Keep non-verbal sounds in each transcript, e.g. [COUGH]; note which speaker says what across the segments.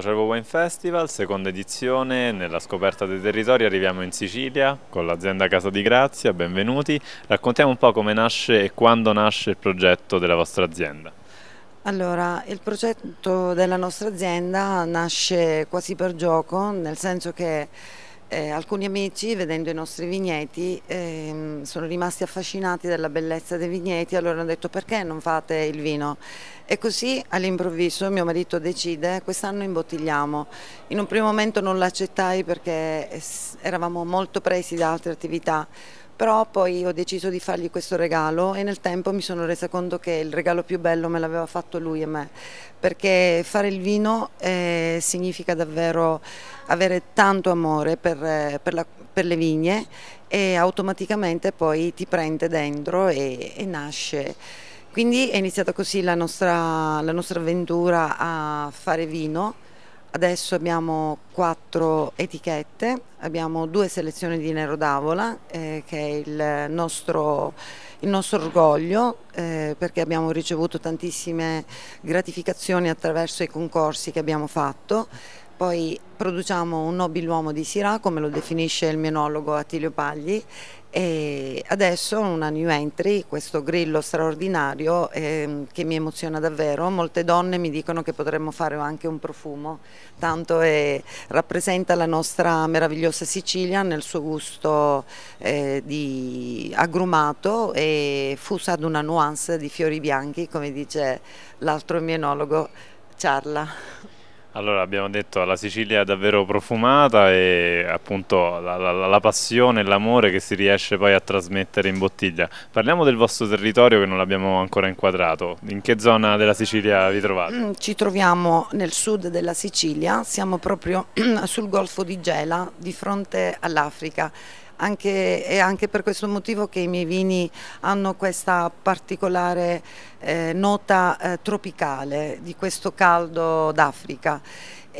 Speaker 1: Cervo Wine Festival, seconda edizione, nella scoperta dei territori arriviamo in Sicilia con l'azienda Casa di Grazia, benvenuti. Raccontiamo un po' come nasce e quando nasce il progetto della vostra azienda.
Speaker 2: Allora, il progetto della nostra azienda nasce quasi per gioco, nel senso che eh, alcuni amici, vedendo i nostri vigneti, ehm, sono rimasti affascinati dalla bellezza dei vigneti, allora hanno detto perché non fate il vino? E così all'improvviso mio marito decide, quest'anno imbottigliamo. In un primo momento non l'accettai perché eh, eravamo molto presi da altre attività, però poi ho deciso di fargli questo regalo e nel tempo mi sono resa conto che il regalo più bello me l'aveva fatto lui e me, perché fare il vino eh, significa davvero avere tanto amore per, eh, per, la, per, le vigne e automaticamente poi ti prende dentro e, e nasce. Quindi è iniziata così la nostra, la nostra avventura a fare vino Adesso abbiamo quattro etichette, abbiamo due selezioni di Nero d'Avola eh, che è il nostro, il nostro orgoglio eh, perché abbiamo ricevuto tantissime gratificazioni attraverso i concorsi che abbiamo fatto. Poi produciamo un uomo di Sirà, come lo definisce il menologo Attilio Pagli, e adesso una new entry, questo grillo straordinario eh, che mi emoziona davvero. Molte donne mi dicono che potremmo fare anche un profumo, tanto è, rappresenta la nostra meravigliosa Sicilia nel suo gusto eh, di agrumato e fusa ad una nuance di fiori bianchi, come dice l'altro mio Charla.
Speaker 1: Allora abbiamo detto la Sicilia è davvero profumata e appunto la, la, la passione e l'amore che si riesce poi a trasmettere in bottiglia. Parliamo del vostro territorio che non l'abbiamo ancora inquadrato. In che zona della Sicilia vi trovate?
Speaker 2: Mm, ci troviamo nel sud della Sicilia, siamo proprio [CLEARS THROAT] sul Golfo di Gela, di fronte all'Africa anche, è anche per questo motivo che i miei vini hanno questa particolare eh, nota eh, tropicale di questo caldo d'Africa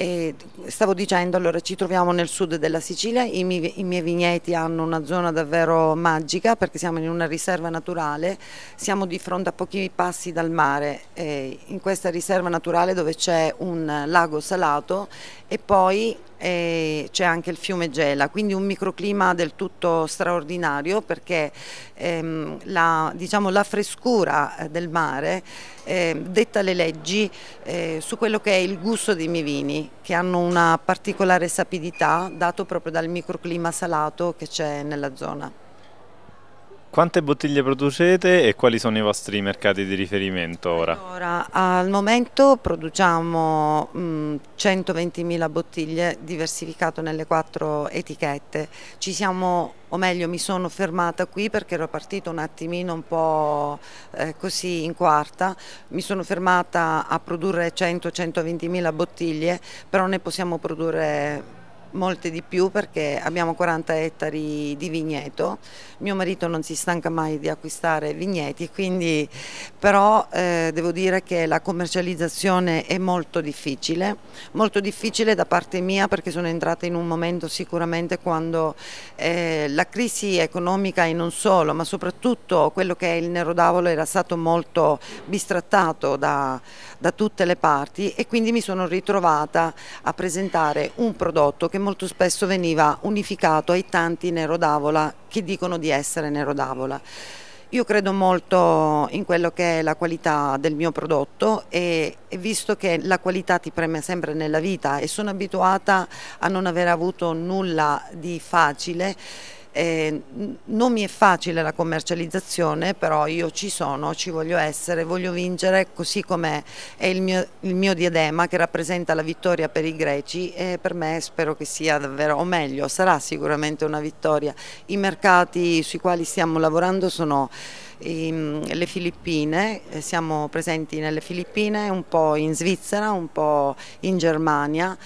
Speaker 2: e stavo dicendo, allora ci troviamo nel sud della Sicilia, i miei, i miei vigneti hanno una zona davvero magica perché siamo in una riserva naturale, siamo di fronte a pochi passi dal mare, e in questa riserva naturale dove c'è un lago salato e poi c'è anche il fiume Gela, quindi un microclima del tutto straordinario perché ehm, la, diciamo, la, frescura del mare eh, detta le leggi eh, su quello che è il gusto dei miei vini che hanno una particolare sapidità dato proprio dal microclima salato che c'è nella zona.
Speaker 1: Quante bottiglie producete e quali sono i vostri mercati di riferimento ora?
Speaker 2: Allora, al momento produciamo 120.000 mm, bottiglie diversificate nelle quattro etichette. Ci siamo, o meglio mi sono fermata qui perché ero partita un attimino un po' eh, così in quarta. Mi sono fermata a produrre 100-120.000 bottiglie, però ne possiamo produrre molte di più perché abbiamo 40 ettari di vigneto, mio marito non si stanca mai di acquistare vigneti, quindi però eh, devo dire che la commercializzazione è molto difficile, molto difficile da parte mia perché sono entrata in un momento sicuramente quando eh, la crisi economica e non solo, ma soprattutto quello che è il nero d'avolo era stato molto bistrattato da, da tutte le parti e quindi mi sono ritrovata a presentare un prodotto che che molto spesso veniva unificato ai tanti Nero Davola che dicono di essere Nero Davola. Io credo molto in quello che è la qualità del mio prodotto e, visto che la qualità ti preme sempre nella vita e sono abituata a non aver avuto nulla di facile, eh, non mi è facile la commercializzazione, però io ci sono, ci voglio essere, voglio vincere così come è il mio, il mio, diadema che rappresenta la vittoria per i greci e per me spero che sia davvero, o meglio, sarà sicuramente una vittoria. I mercati sui quali stiamo lavorando sono ehm, le Filippine, eh, siamo presenti nelle Filippine, un po' in Svizzera, un po' in Germania.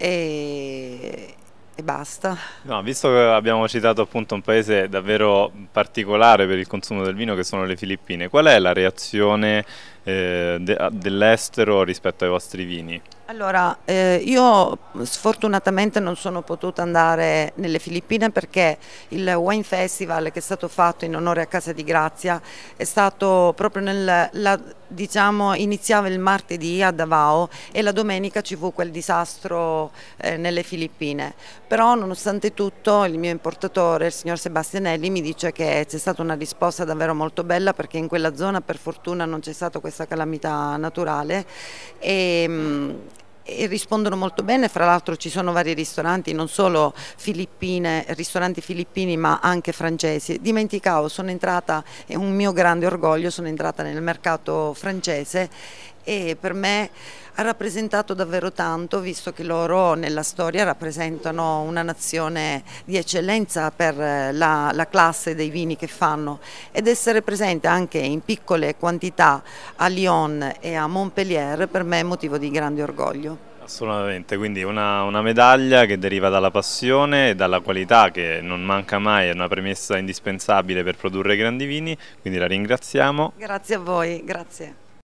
Speaker 2: E e basta.
Speaker 1: No, visto che abbiamo citato appunto un paese davvero particolare per il consumo del vino che sono le Filippine, qual è la reazione eh, de dell'estero rispetto ai vostri vini?
Speaker 2: Allora, eh, io sfortunatamente non sono potuta andare nelle Filippine perché il Wine Festival che è stato fatto in onore a Casa di Grazia è stato proprio nel, la, diciamo, iniziava il martedì a Davao e la domenica ci fu quel disastro eh, nelle Filippine però nonostante tutto il mio importatore, il signor Sebastianelli, mi dice che c'è stata una risposta davvero molto bella perché in quella zona per fortuna non c'è stata questa calamità naturale e, ehm, e rispondono molto bene, fra l'altro ci sono vari ristoranti, non solo filippine, ristoranti filippini ma anche francesi. Dimenticavo, sono entrata, è un mio grande orgoglio, sono entrata nel mercato francese e per me ha rappresentato davvero tanto visto che loro nella storia rappresentano una nazione di eccellenza per eh, la, la classe dei vini che fanno ed essere presente anche in piccole quantità a Lyon e a Montpellier per me è motivo di grande orgoglio.
Speaker 1: Assolutamente, quindi una, una, medaglia che deriva dalla passione e dalla qualità che non manca mai, è una premessa indispensabile per produrre grandi vini, quindi la ringraziamo.
Speaker 2: Grazie a voi, grazie.